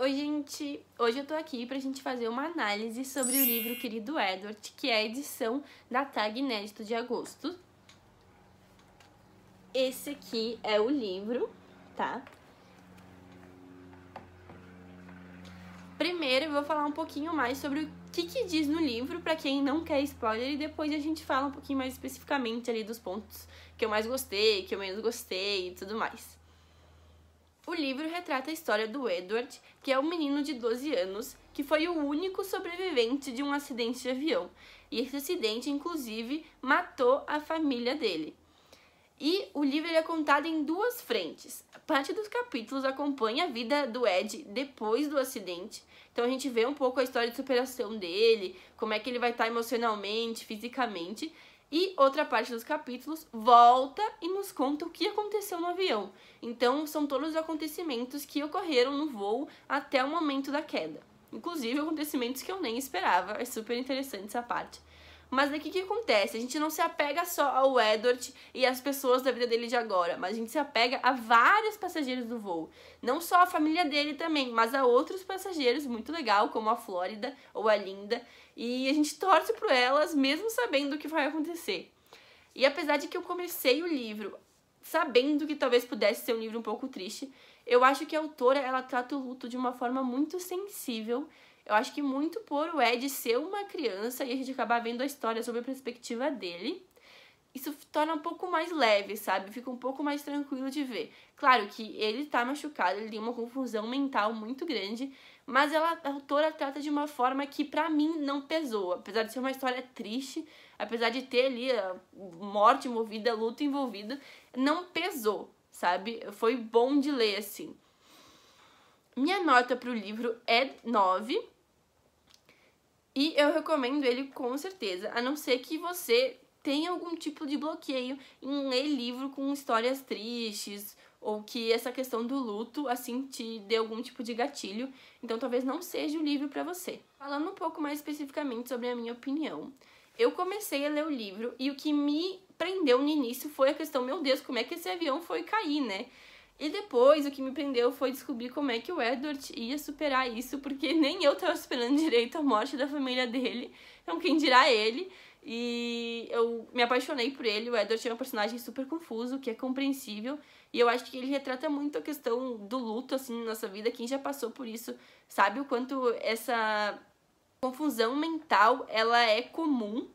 Hoje, gente, hoje eu tô aqui pra gente fazer uma análise sobre o livro Querido Edward, que é a edição da Tag Inédito de agosto. Esse aqui é o livro, tá? Primeiro eu vou falar um pouquinho mais sobre o que, que diz no livro, para quem não quer spoiler, e depois a gente fala um pouquinho mais especificamente ali dos pontos que eu mais gostei, que eu menos gostei e tudo mais. O livro retrata a história do Edward, que é um menino de 12 anos que foi o único sobrevivente de um acidente de avião. E esse acidente, inclusive, matou a família dele. E o livro é contado em duas frentes. Parte dos capítulos acompanha a vida do Ed depois do acidente. Então a gente vê um pouco a história de superação dele, como é que ele vai estar emocionalmente, fisicamente. E outra parte dos capítulos volta e nos conta o que aconteceu no avião. Então, são todos os acontecimentos que ocorreram no voo até o momento da queda. Inclusive, acontecimentos que eu nem esperava. É super interessante essa parte. Mas o que, que acontece? A gente não se apega só ao Edward e às pessoas da vida dele de agora, mas a gente se apega a vários passageiros do voo. Não só a família dele também, mas a outros passageiros muito legal, como a Flórida ou a Linda. E a gente torce por elas, mesmo sabendo o que vai acontecer. E apesar de que eu comecei o livro sabendo que talvez pudesse ser um livro um pouco triste, eu acho que a autora ela trata o luto de uma forma muito sensível eu acho que muito por o Ed ser uma criança e a gente acabar vendo a história sob a perspectiva dele, isso torna um pouco mais leve, sabe? Fica um pouco mais tranquilo de ver. Claro que ele tá machucado, ele tem uma confusão mental muito grande, mas ela, a autora trata de uma forma que para mim não pesou. Apesar de ser uma história triste, apesar de ter ali a morte envolvida, a luta envolvida, não pesou, sabe? Foi bom de ler assim. Minha nota pro livro é 9. E eu recomendo ele com certeza, a não ser que você tenha algum tipo de bloqueio em ler livro com histórias tristes ou que essa questão do luto assim te dê algum tipo de gatilho, então talvez não seja o livro para você. Falando um pouco mais especificamente sobre a minha opinião, eu comecei a ler o livro e o que me prendeu no início foi a questão, meu Deus, como é que esse avião foi cair, né? E depois o que me prendeu foi descobrir como é que o Edward ia superar isso, porque nem eu estava esperando direito a morte da família dele, então quem dirá ele. E eu me apaixonei por ele. O Edward é um personagem super confuso, que é compreensível. E eu acho que ele retrata muito a questão do luto, assim, na nossa vida. Quem já passou por isso sabe o quanto essa confusão mental ela é comum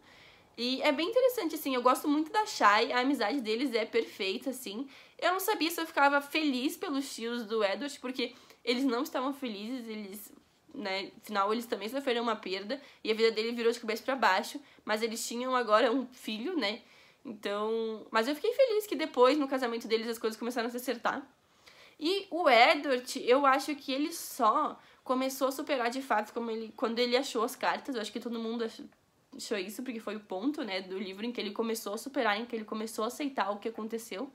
e é bem interessante, assim, eu gosto muito da Shai, a amizade deles é perfeita, assim. Eu não sabia se eu ficava feliz pelos tios do Edward, porque eles não estavam felizes, eles, né, afinal eles também sofreram uma perda, e a vida dele virou de cabeça para baixo, mas eles tinham agora um filho, né, então... Mas eu fiquei feliz que depois, no casamento deles, as coisas começaram a se acertar. E o Edward, eu acho que ele só começou a superar de fato como ele, quando ele achou as cartas, eu acho que todo mundo achou achou isso porque foi o ponto, né, do livro em que ele começou a superar, em que ele começou a aceitar o que aconteceu.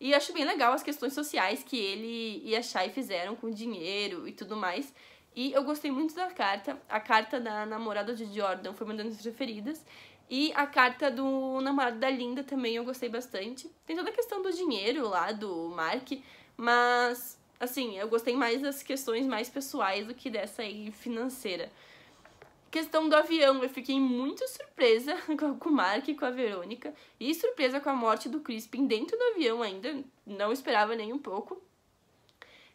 E acho bem legal as questões sociais que ele e a Shai fizeram com dinheiro e tudo mais. E eu gostei muito da carta. A carta da namorada de Jordan foi uma das minhas preferidas. E a carta do namorado da Linda também eu gostei bastante. Tem toda a questão do dinheiro lá, do Mark, mas, assim, eu gostei mais das questões mais pessoais do que dessa aí financeira. Questão do avião, eu fiquei muito surpresa com o Mark e com a Verônica, e surpresa com a morte do Crispin dentro do avião ainda, não esperava nem um pouco.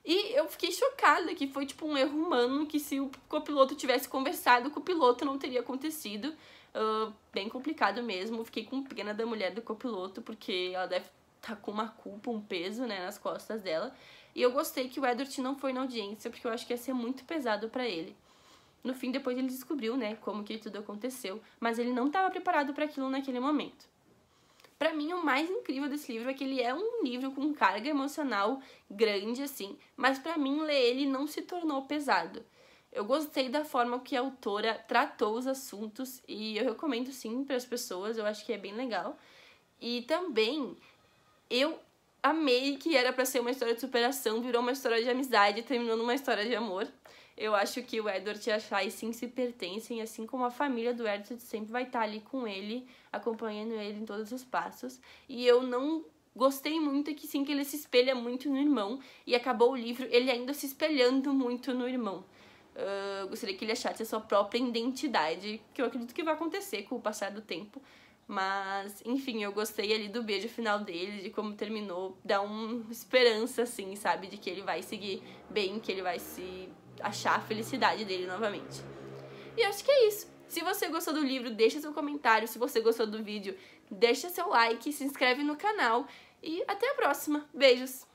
E eu fiquei chocada que foi tipo um erro humano que se o copiloto tivesse conversado com o piloto não teria acontecido. Uh, bem complicado mesmo. Fiquei com pena da mulher do copiloto porque ela deve estar tá com uma culpa, um peso, né, nas costas dela. E eu gostei que o Edward não foi na audiência porque eu acho que ia ser muito pesado para ele. No fim, depois ele descobriu, né, como que tudo aconteceu, mas ele não estava preparado para aquilo naquele momento. Para mim, o mais incrível desse livro é que ele é um livro com carga emocional grande assim, mas para mim ler ele não se tornou pesado. Eu gostei da forma que a autora tratou os assuntos e eu recomendo sim para as pessoas, eu acho que é bem legal. E também eu amei que era para ser uma história de superação, virou uma história de amizade, terminou numa história de amor. Eu acho que o Edward e a Shai sim se pertencem, assim como a família do Edward sempre vai estar tá ali com ele, acompanhando ele em todos os passos. E eu não gostei muito que sim que ele se espelha muito no irmão e acabou o livro ele ainda se espelhando muito no irmão. Uh, gostaria que ele achasse a sua própria identidade, que eu acredito que vai acontecer com o passar do tempo. Mas, enfim, eu gostei ali do beijo final dele, de como terminou. Dá uma esperança, assim, sabe? De que ele vai seguir bem, que ele vai se achar a felicidade dele novamente. E acho que é isso. Se você gostou do livro, deixa seu comentário. Se você gostou do vídeo, deixa seu like, se inscreve no canal e até a próxima. Beijos!